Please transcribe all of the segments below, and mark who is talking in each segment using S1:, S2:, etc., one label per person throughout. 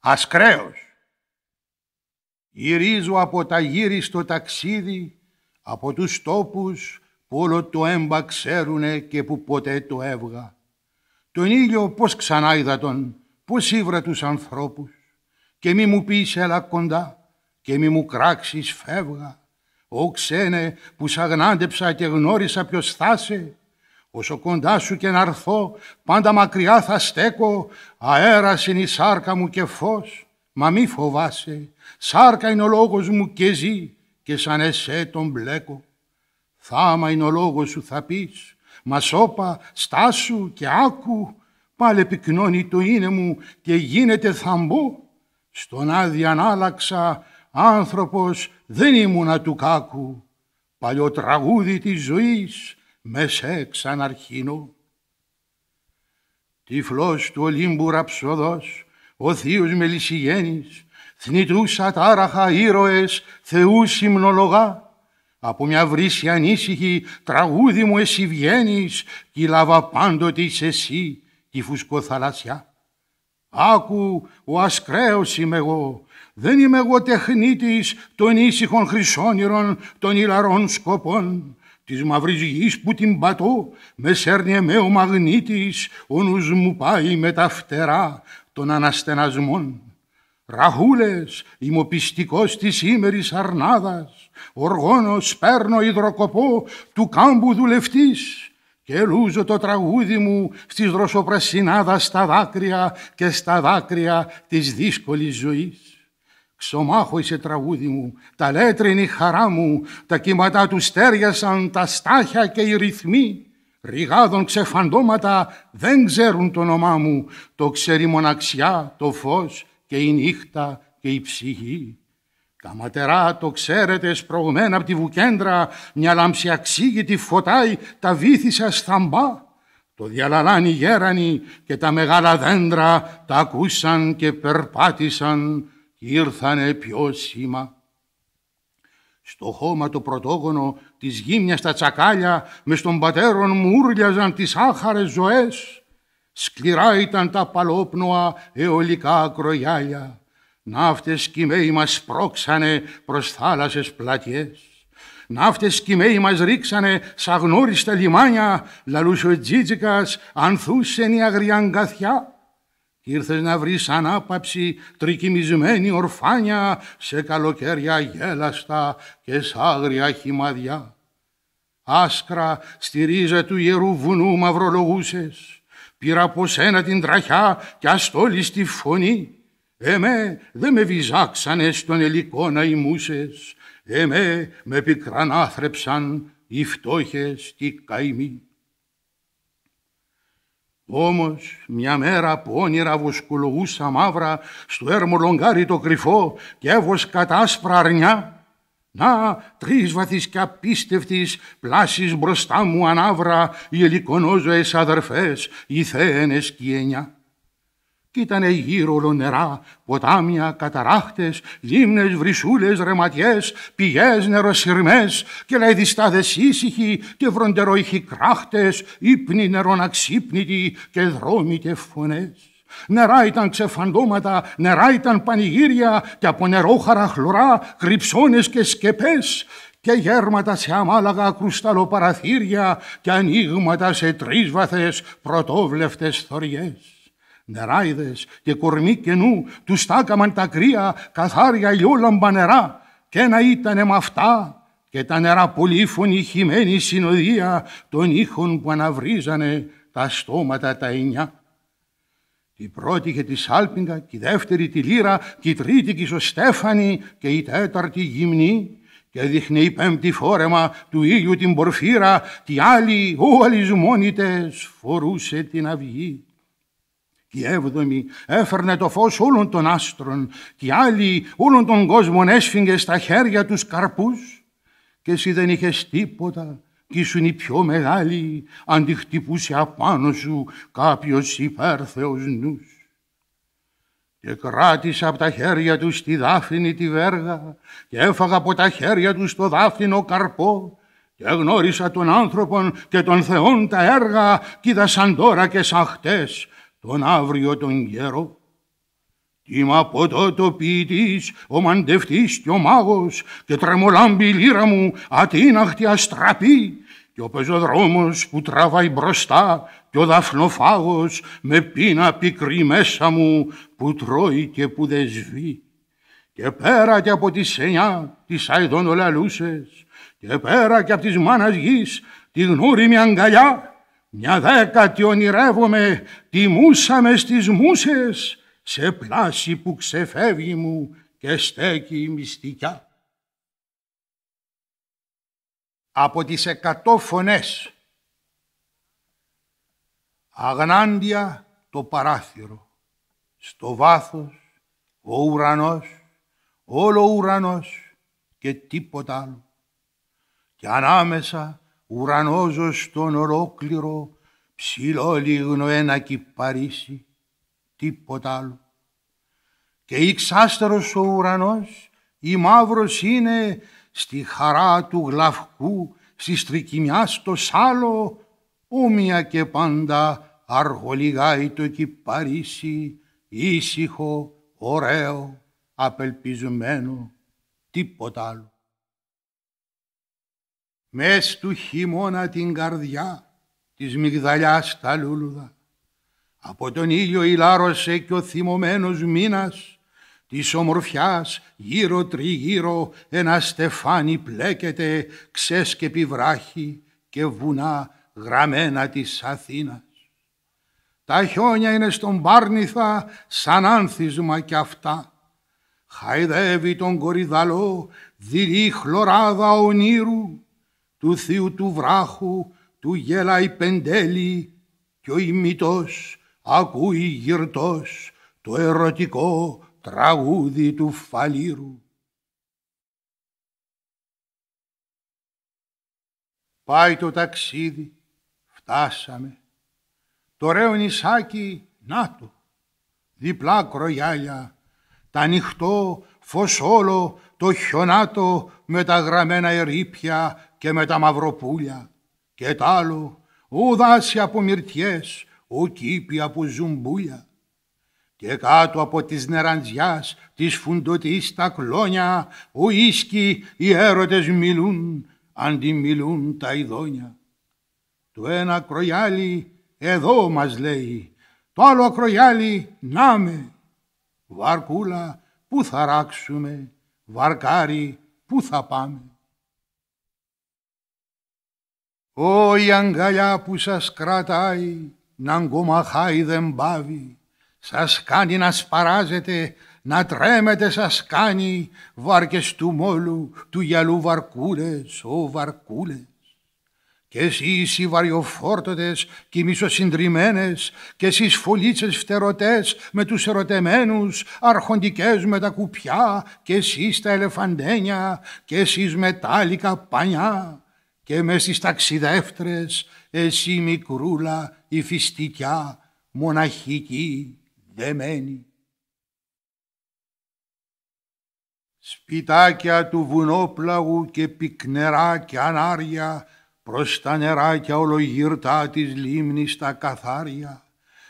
S1: ασκραίος. Γυρίζω από τα γύρι στο ταξίδι, από τους τόπους που όλο το έμπα ξέρουνε και που ποτέ το έβγα. Τον ήλιο πώς ξανά είδα τον, πώς ήβρα τους ανθρώπους. Και μη μου πεις έλα κοντά και μη μου κράξεις φεύγα. Ω ξένε που σ' αγνάντεψα και γνώρισα ποιος θάσε, Όσο κοντά σου και να έρθω, πάντα μακριά θα στέκω, αέρα είναι η σάρκα μου και φως. Μα μη φοβάσαι, σάρκα είναι ο λόγος μου και ζει, και σαν εσέ τον μπλέκω. Θάμα είναι ο λόγος σου θα πεις, μα σώπα, στάσου και άκου, πάλι πυκνώνει το είναι μου και γίνεται θαμπό. Στον άδει άλλαξα, άνθρωπος δεν ήμουνα του κάκου. Παλιό τραγούδι της ζωής, με σέ ξαναρχίνω. Τυφλός του Ολύμπου ραψοδός, ο θείος Μελισσηγένης, θνητούσα τάραχα ήρωες, θεούς συμνολογά, από μια βρύση ανήσυχη τραγούδι μου εσύ βγαίνεις κι λάβα πάντοτε είσαι εσύ τη φουσκοθαλασσιά. Άκου, ο ασκρέος είμαι εγώ, δεν είμαι εγώ τεχνίτης των ήσυχων χρυσόνυρων των ηλαρών σκοπών μαύρης γης που την πατώ, με σέρνει με ο μαγνήτης, ο νους μου πάει με τα φτερά των αναστενασμών. Ραχούλες, είμαι ο πιστικός της οργόνο αρνάδας, οργόνος παίρνω υδροκοπό του κάμπου δουλευτής, και λούζω το τραγούδι μου στις δροσοπρασινάδας στα δάκρυα και στα δάκρυα της δύσκολης ζωής είσαι τραγούδι μου, τα λέτρινη χαρά μου, τα κύματα του στέριασαν, τα στάχια και οι ρυθμοί. Ριγάδων ξεφαντώματα δεν ξέρουν το όνομά μου, το ξέρει μοναξιά, το φως και η νύχτα και η ψυχή. Τα ματερά το ξέρετε σπρωγμένα από τη βουκέντρα, μια λάμψη αξίγητη φωτάει τα βήθησα θαμπά. Το διαλαλάνι γέρανι και τα μεγάλα δέντρα τα ακούσαν και περπάτησαν ήρθανε πιο σήμα στο χώμα το πρωτόγονο της γύμνιας τα τσακάλια με στον πατέρων μου ούρλιαζαν τις άχαρες ζωές. Σκληρά ήταν τα παλόπνοα αιωλικά ακρογιάλια. Ναύτες κυμαίοι μας πρόξανε προς θάλασσες πλατιές. Ναύτες κυμαίοι μας ρίξανε σ' αγνώριστα λιμάνια. Λαλούσε ο Τζίτζικας ανθούσεν η αγριαγκαθιά. Ήρθες να βρεις ανάπαψη τρικυμισμένη ορφάνια, σε καλοκαίρια γέλαστα και σ' άγρια χυμαδιά. Άσκρα στη ρίζα του ιερού βουνού μαυρολογούσες, πήρα από σένα την τραχιά και αστόλη στη φωνή. Εμέ δε με βυζάξανε στον ελικό να ημούσες, εμέ με πικρανάθρεψαν οι φτώχες και οι καημοί. Όμως μια μέρα που όνειρα βοσκολογούσα μαύρα στο έρμο λογκάρι το κρυφό και έβοσκα τα άσπρα αρνιά, να τρεις κι και απίστευτης πλάσεις μπροστά μου ανάβρα οι ελικονόζωες αδερφές, οι θέενες και οι κι ήταν γύρω όλο νερά, ποτάμια, καταράχτες, λίμνες, βρυσούλες, ρεματιές, πηγές, νεροσυρμές και λαϊδιστάδες ήσυχοι και βροντεροϊχοι κράχτες, ύπνοι νερών αξύπνητοι και δρόμοι και φωνές. Νερά ήταν ξεφαντώματα, νερά ήταν πανηγύρια και από νερό χλωρά, κρυψώνες και σκεπές και γέρματα σε αμάλαγα κρουσταλοπαραθύρια και ανοίγματα σε τρίσβαθες πρωτόβλεφτες θωριές νεράιδες και κορμί καινού, τους στάκαμαν τα κρύα καθάρια λιόλαμπα νερά και να ήτανε μ' αυτά και τα νερά πολύφωνη χυμένη συνοδεία των ήχων που αναβρίζανε τα στόματα τα εννιά. Η πρώτη είχε τη Σάλπιγγα, η δεύτερη τη Λύρα, η τρίτη και η Σωστέφανη και η τέταρτη γυμνή και δείχνει η πέμπτη φόρεμα του ήλιου την πορφύρα, τη άλλη ο αλυσμόνητες φορούσε την αυγή. Κι έβδομη έφερνε το φως όλων των άστρων και άλλοι όλων των κόσμων έσφυγε στα χέρια τους καρπούς και εσύ δεν είχες τίποτα κι ήσουν η πιο μεγάλη αν τη χτυπούσε απάνω σου κάποιος υπέρθεος νους. Και κράτησα από τα χέρια τους τη δάφνη τη βέργα και έφαγα από τα χέρια τους το δάφτινο καρπό και γνώρισα τον άνθρωπον και τον θεόν τα έργα κι είδα σαν τώρα και σαν χτες τον αύριο τον γέρο. τι μ' από το ο ο μαντευτής και ο μάγος και τρεμολάμπη λύρα μου ατύναχτη αστραπή και ο πεζοδρόμος που τραβάει μπροστά και ο δαφνοφάγος με πίνα πικρή μέσα μου που τρώει και που δεσβεί. Και πέρα και από τη σενιά της αηδών και πέρα και από της μάνας γης τη γνώριμη αγκαλιά μια δέκατη ονειρεύομαι, τιμούσαμε στις μουσες, σε πλάση που ξεφεύγει μου και στέκει η μυστικιά. Από τις εκατό φωνές, αγνάντια το παράθυρο, στο βάθος ο ουρανός, όλο ουρανός και τίποτα άλλο. Και ανάμεσα ουρανόζως στον ορόκληρο, ψηλό λίγνο ένα κυπαρίσι, τίποτα άλλο. Και ηξάστερος ο ουρανός, η μαύρος είναι στη χαρά του γλαυκού, στη στρικιμιά στο σάλο, όμοια και πάντα αργολιγάει το κυπαρίσι, ήσυχο, ωραίο, απελπισμένο, τίποτα άλλο μες του χειμώνα την καρδιά της μυγδαλιάς τα λούλουδα. Από τον ήλιο ηλάρωσε κι ο θυμωμένος μήνας της ομορφιάς γύρω τριγύρω ένα στεφάνι πλέκεται ξέσκεπη βράχη και βουνά γραμμένα της Αθήνας. Τα χιόνια είναι στον Πάρνηθα σαν άνθισμα κι αυτά. Χαϊδεύει τον κοριδαλό δειλή χλωράδα ονείρου του θείου του βράχου, του γελάει πεντέλη, κι ο ημιτός ακούει γυρτός το ερωτικό τραγούδι του φαλήρου. Πάει το ταξίδι, φτάσαμε. Το ρέο νησάκι, να το, διπλά κρογιάλια τα νυχτό, φως όλο, το χιονάτο με τα γραμμένα ερήπια και με τα μαυροπούλια. Και τ' άλλο, ο δάση από μυρτιές, ο κήπη από ζουμπούλια. Και κάτω από τις νεραντζιάς, της φουντωτής τα κλόνια, ο ίσκι οι έρωτες μιλούν, αντιμιλούν τα ειδόνια. Το ένα κρογιάλι εδώ μας λέει, το άλλο κρογιάλι να με Βαρκούλα, πού θα ράξουμε, βαρκάρι, πού θα πάμε. Ω η αγκαλιά που σας κρατάει, να γκομαχάει δεν πάβει, σας κάνει να σπαράζετε, να τρέμετε σας κάνει, βάρκες του μόλου, του γυαλού βαρκούλες, ω βαρκούλες. Κι εσείς οι βαριοφόρτωτες και οι μισοσυντριμμένες, κι εσείς φωλίτσες φτερωτές με τους ερωτεμένους, αρχοντικές με τα κουπιά, και εσείς τα ελεφαντένια, και εσείς μετάλλικα πανιά. Και με στις ταξιδεύτρες, εσύ μικρούλα η φιστικιά, μοναχική δεμένη. Σπιτάκια του βουνόπλαγου και πυκνερά και ανάρια, προς τα νεράκια ολογυρτά της λίμνης τα καθάρια,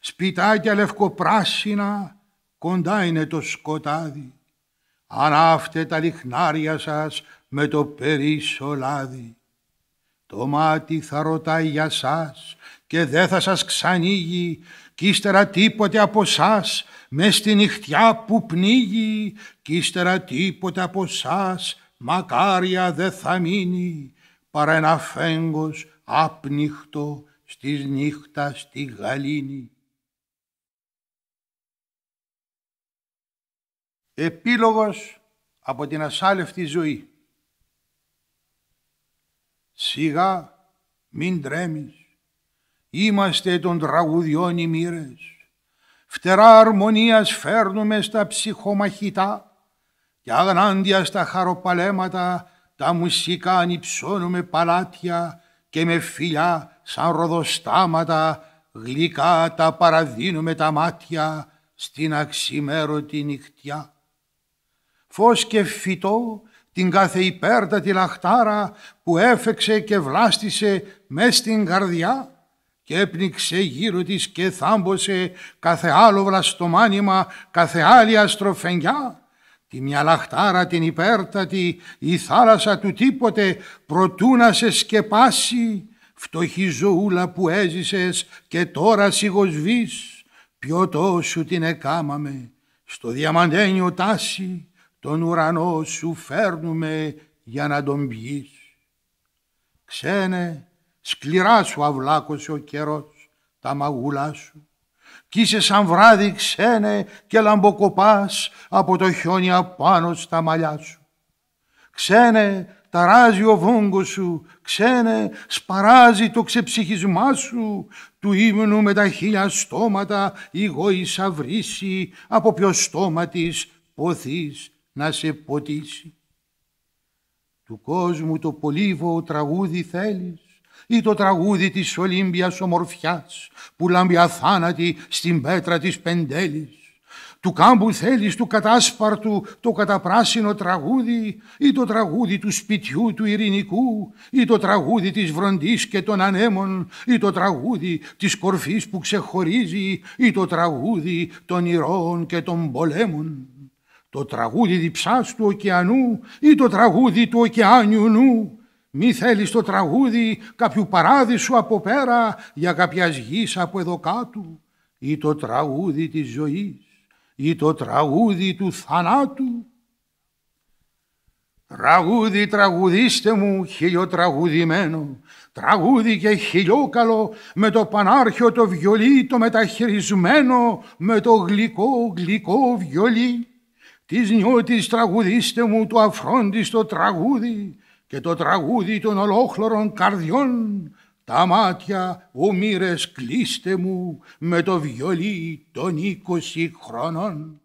S1: σπιτάκια λευκοπράσινα, κοντά είναι το σκοτάδι. Ανάφτε τα λιχνάρια σας με το περίσσο λάδι. Το μάτι θα ρωτάει για σας και δε θα σας ξανοίγει κι ύστερα τίποτε από σας μες στη νυχτιά που πνίγει κι ύστερα τίποτε από σας μακάρια δε θα μείνει παρά ένα φέγγος άπνιχτο στις νύχτα στη γαλήνη. Επίλογος από την ασάλευτη ζωή. Σιγά μην τρέμεις, είμαστε των τραγουδιών οι μοίρες. Φτερά αρμονίας φέρνουμε στα ψυχομαχητά και αγνάντια στα χαροπαλέματα τα μουσικά ανυψώνουμε παλάτια και με φιλιά σαν ροδοστάματα γλυκά τα παραδίνουμε τα μάτια στην αξιμέρωτη νυχτιά. Φως και φυτό την κάθε υπέρτατη λαχτάρα που έφεξε και βλάστησε μες στην καρδιά και έπνιξε γύρω της και θάμπωσε κάθε άλλο βλαστομάνημα, κάθε άλλη αστροφενιά η μια λαχτάρα την υπέρτατη, η θάλασσα του τίποτε, προτού να σε σκεπάσει, φτωχή ζωούλα που έζησες και τώρα σιγοσβείς, ποιο σου την εκάμαμε, στο διαμαντένιο τάση, τον ουρανό σου φέρνουμε για να τον πιείς. Ξένε, σκληρά σου αυλάκωσε ο καιρός τα μαγούλα σου κι είσαι σαν βράδυ ξένε και λαμποκοπάς από το χιόνι απάνω στα μαλλιά σου. Ξένε ταράζει ο βόγκος σου, ξένε σπαράζει το ξεψυχισμά σου, του ύμνου με τα χίλια στόματα η γόησα βρύση, από ποιο στόμα της ποθείς να σε ποτίσει. Του κόσμου το πολύβο τραγούδι θέλεις, ή το τραγούδι της Ολύμπιας ομορφιάς που λάμπει αθάνατη στην πέτρα της Πεντέλης του κάμπου θέλεις του κατάσπαρτου το καταπράσινο τραγούδι ή το τραγούδι του σπιτιού του ειρηνικού ή το τραγούδι της βροντής και των ανέμων ή το τραγούδι της κορφής που ξεχωρίζει ή το τραγούδι των ηρώων και των πολέμων το τραγούδι διψάς του ωκεανού ή το τραγούδι του ωκεάνιου νου μη θέλεις το τραγούδι κάποιου παράδεισου από πέρα για κάποια γης από εδώ κάτω ή το τραγούδι της ζωής ή το τραγούδι του θανάτου. Τραγούδι τραγουδίστε μου χιλιοτραγουδημένο, τραγούδι και χιλιόκαλο με το πανάρχιο το βιολί το μεταχειρισμένο με το γλυκό γλυκό βιολί. Της νιώτης τραγουδίστε μου το αφρόντιστο τραγούδι και το τραγούδι των ολόχλωρων καρδιών τα μάτια που μοίρες κλείστε μου με το βιολί των είκοσι χρονών.